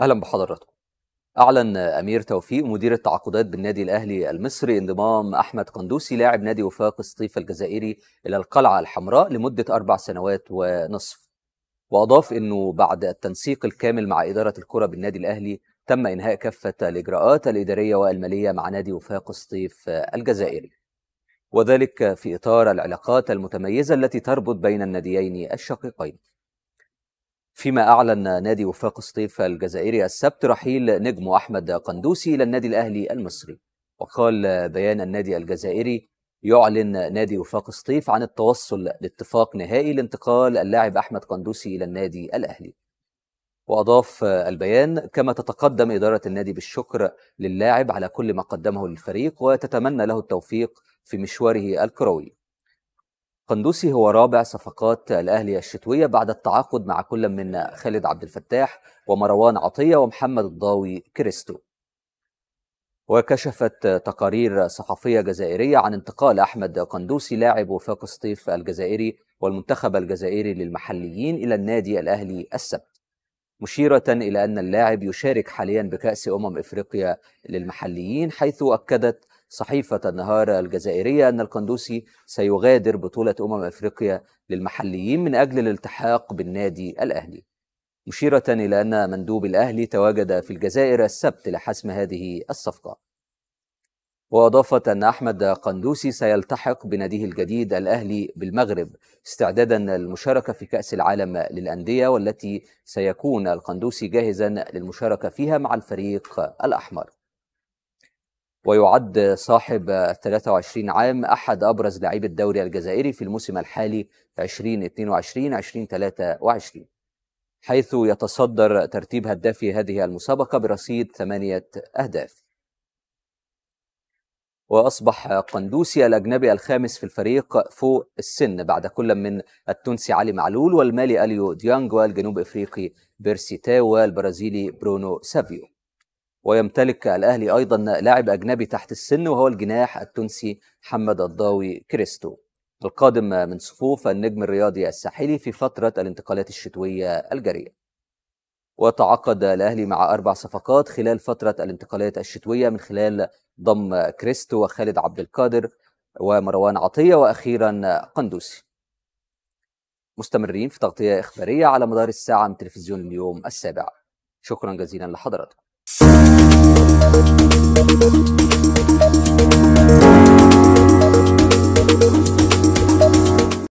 اهلا بحضراتكم اعلن امير توفيق مدير التعاقدات بالنادي الاهلي المصري انضمام احمد قندوسي لاعب نادي وفاق سطيف الجزائري الى القلعه الحمراء لمده اربع سنوات ونصف واضاف انه بعد التنسيق الكامل مع اداره الكره بالنادي الاهلي تم انهاء كافه الاجراءات الاداريه والماليه مع نادي وفاق سطيف الجزائري وذلك في إطار العلاقات المتميزة التي تربط بين الناديين الشقيقين فيما أعلن نادي وفاق سطيف الجزائري السبت رحيل نجم أحمد قندوسي إلى النادي الأهلي المصري وقال بيان النادي الجزائري يعلن نادي وفاق سطيف عن التوصل لاتفاق نهائي لانتقال اللاعب أحمد قندوسي إلى النادي الأهلي وأضاف البيان كما تتقدم إدارة النادي بالشكر للاعب على كل ما قدمه للفريق وتتمنى له التوفيق في مشواره الكروي قندوسي هو رابع صفقات الأهلي الشتوية بعد التعاقد مع كل من خالد عبد الفتاح ومروان عطية ومحمد الضاوي كريستو وكشفت تقارير صحفية جزائرية عن انتقال أحمد قندوسي لاعب وفاق سطيف الجزائري والمنتخب الجزائري للمحليين إلى النادي الأهلي السبت مشيرة إلى أن اللاعب يشارك حاليا بكأس أمم إفريقيا للمحليين حيث أكدت صحيفة النهار الجزائرية أن القندوسي سيغادر بطولة أمم أفريقيا للمحليين من أجل الالتحاق بالنادي الأهلي مشيرة إلى أن مندوب الأهلي تواجد في الجزائر السبت لحسم هذه الصفقة وأضافت أن أحمد قندوسي سيلتحق بناديه الجديد الأهلي بالمغرب استعدادا للمشاركة في كأس العالم للأندية والتي سيكون القندوسي جاهزا للمشاركة فيها مع الفريق الأحمر ويعد صاحب 23 عام أحد أبرز لاعبي الدوري الجزائري في الموسم الحالي 2022-2023 حيث يتصدر ترتيب هدافي هذه المسابقة برصيد ثمانية أهداف واصبح قندوسي الاجنبي الخامس في الفريق فوق السن بعد كل من التونسي علي معلول والمالي اليو ديانج والجنوب افريقي بيرسي والبرازيلي برونو سافيو ويمتلك الاهلي ايضا لاعب اجنبي تحت السن وهو الجناح التونسي محمد الضاوي كريستو القادم من صفوف النجم الرياضي الساحلي في فتره الانتقالات الشتويه الجاريه وتعاقد الأهلي مع أربع صفقات خلال فترة الانتقالات الشتوية من خلال ضم كريستو وخالد عبد القادر ومروان عطية وأخيرا قندوسي مستمرين في تغطية إخبارية على مدار الساعة من تلفزيون اليوم السابع شكرا جزيلا لحضراتكم